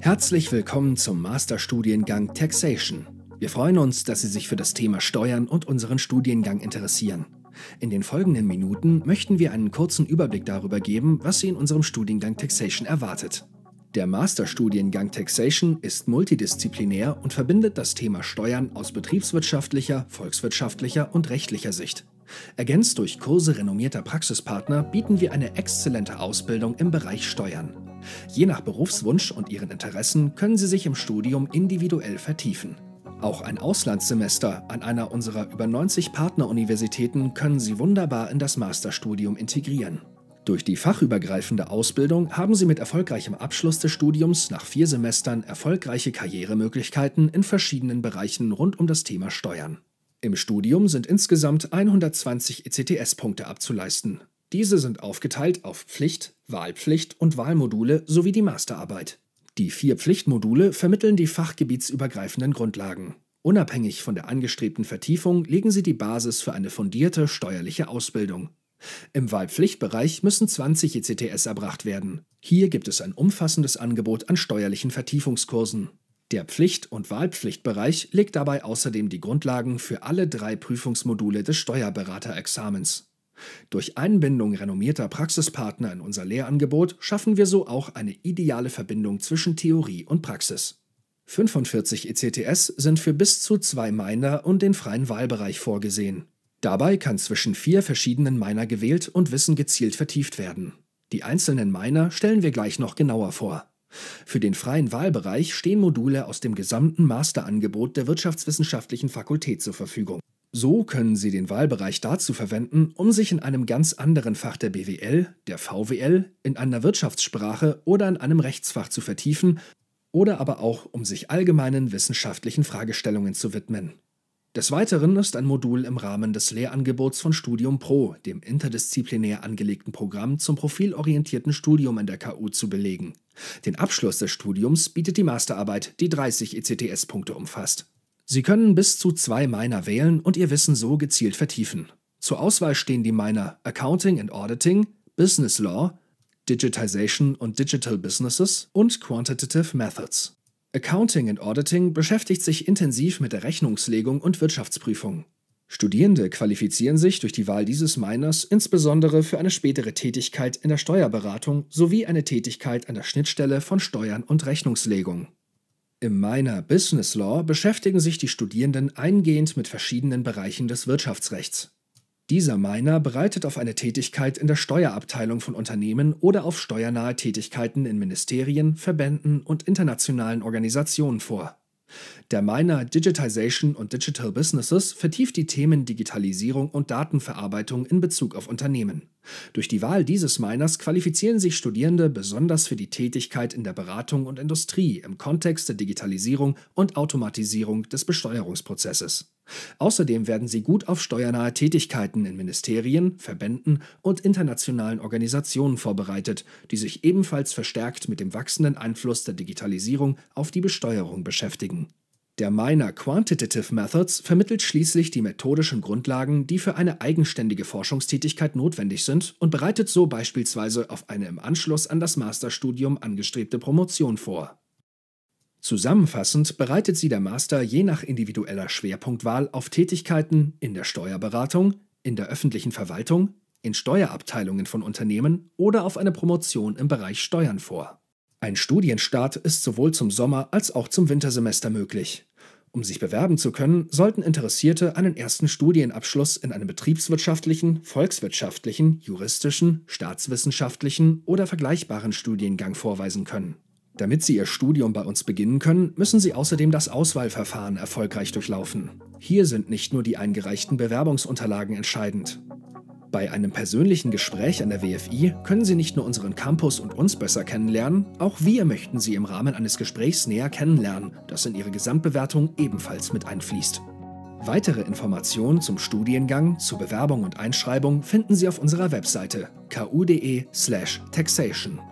Herzlich willkommen zum Masterstudiengang Taxation. Wir freuen uns, dass Sie sich für das Thema Steuern und unseren Studiengang interessieren. In den folgenden Minuten möchten wir einen kurzen Überblick darüber geben, was Sie in unserem Studiengang Taxation erwartet. Der Masterstudiengang Taxation ist multidisziplinär und verbindet das Thema Steuern aus betriebswirtschaftlicher, volkswirtschaftlicher und rechtlicher Sicht. Ergänzt durch Kurse renommierter Praxispartner bieten wir eine exzellente Ausbildung im Bereich Steuern. Je nach Berufswunsch und ihren Interessen können sie sich im Studium individuell vertiefen. Auch ein Auslandssemester an einer unserer über 90 Partneruniversitäten können Sie wunderbar in das Masterstudium integrieren. Durch die fachübergreifende Ausbildung haben Sie mit erfolgreichem Abschluss des Studiums nach vier Semestern erfolgreiche Karrieremöglichkeiten in verschiedenen Bereichen rund um das Thema Steuern. Im Studium sind insgesamt 120 ECTS-Punkte abzuleisten. Diese sind aufgeteilt auf Pflicht, Wahlpflicht und Wahlmodule sowie die Masterarbeit. Die vier Pflichtmodule vermitteln die fachgebietsübergreifenden Grundlagen. Unabhängig von der angestrebten Vertiefung legen sie die Basis für eine fundierte steuerliche Ausbildung. Im Wahlpflichtbereich müssen 20 ECTS erbracht werden. Hier gibt es ein umfassendes Angebot an steuerlichen Vertiefungskursen. Der Pflicht- und Wahlpflichtbereich legt dabei außerdem die Grundlagen für alle drei Prüfungsmodule des Steuerberaterexamens. Durch Einbindung renommierter Praxispartner in unser Lehrangebot schaffen wir so auch eine ideale Verbindung zwischen Theorie und Praxis. 45 ECTS sind für bis zu zwei Miner und den freien Wahlbereich vorgesehen. Dabei kann zwischen vier verschiedenen Miner gewählt und Wissen gezielt vertieft werden. Die einzelnen Miner stellen wir gleich noch genauer vor. Für den freien Wahlbereich stehen Module aus dem gesamten Masterangebot der Wirtschaftswissenschaftlichen Fakultät zur Verfügung. So können Sie den Wahlbereich dazu verwenden, um sich in einem ganz anderen Fach der BWL, der VWL, in einer Wirtschaftssprache oder in einem Rechtsfach zu vertiefen oder aber auch um sich allgemeinen wissenschaftlichen Fragestellungen zu widmen. Des Weiteren ist ein Modul im Rahmen des Lehrangebots von Studium Pro, dem interdisziplinär angelegten Programm zum profilorientierten Studium in der KU, zu belegen. Den Abschluss des Studiums bietet die Masterarbeit, die 30 ECTS-Punkte umfasst. Sie können bis zu zwei Miner wählen und Ihr Wissen so gezielt vertiefen. Zur Auswahl stehen die Miner Accounting and Auditing, Business Law, Digitization und Digital Businesses und Quantitative Methods. Accounting and Auditing beschäftigt sich intensiv mit der Rechnungslegung und Wirtschaftsprüfung. Studierende qualifizieren sich durch die Wahl dieses Miners insbesondere für eine spätere Tätigkeit in der Steuerberatung sowie eine Tätigkeit an der Schnittstelle von Steuern und Rechnungslegung. Im Minor Business Law beschäftigen sich die Studierenden eingehend mit verschiedenen Bereichen des Wirtschaftsrechts. Dieser Minor bereitet auf eine Tätigkeit in der Steuerabteilung von Unternehmen oder auf steuernahe Tätigkeiten in Ministerien, Verbänden und internationalen Organisationen vor. Der Minor Digitization und Digital Businesses vertieft die Themen Digitalisierung und Datenverarbeitung in Bezug auf Unternehmen. Durch die Wahl dieses Miners qualifizieren sich Studierende besonders für die Tätigkeit in der Beratung und Industrie im Kontext der Digitalisierung und Automatisierung des Besteuerungsprozesses. Außerdem werden sie gut auf steuernahe Tätigkeiten in Ministerien, Verbänden und internationalen Organisationen vorbereitet, die sich ebenfalls verstärkt mit dem wachsenden Einfluss der Digitalisierung auf die Besteuerung beschäftigen. Der Minor Quantitative Methods vermittelt schließlich die methodischen Grundlagen, die für eine eigenständige Forschungstätigkeit notwendig sind und bereitet so beispielsweise auf eine im Anschluss an das Masterstudium angestrebte Promotion vor. Zusammenfassend bereitet sie der Master je nach individueller Schwerpunktwahl auf Tätigkeiten in der Steuerberatung, in der öffentlichen Verwaltung, in Steuerabteilungen von Unternehmen oder auf eine Promotion im Bereich Steuern vor. Ein Studienstart ist sowohl zum Sommer- als auch zum Wintersemester möglich. Um sich bewerben zu können, sollten Interessierte einen ersten Studienabschluss in einem betriebswirtschaftlichen, volkswirtschaftlichen, juristischen, staatswissenschaftlichen oder vergleichbaren Studiengang vorweisen können. Damit Sie Ihr Studium bei uns beginnen können, müssen Sie außerdem das Auswahlverfahren erfolgreich durchlaufen. Hier sind nicht nur die eingereichten Bewerbungsunterlagen entscheidend. Bei einem persönlichen Gespräch an der WFI können Sie nicht nur unseren Campus und uns besser kennenlernen, auch wir möchten Sie im Rahmen eines Gesprächs näher kennenlernen, das in Ihre Gesamtbewertung ebenfalls mit einfließt. Weitere Informationen zum Studiengang, zur Bewerbung und Einschreibung finden Sie auf unserer Webseite ku.de/taxation. slash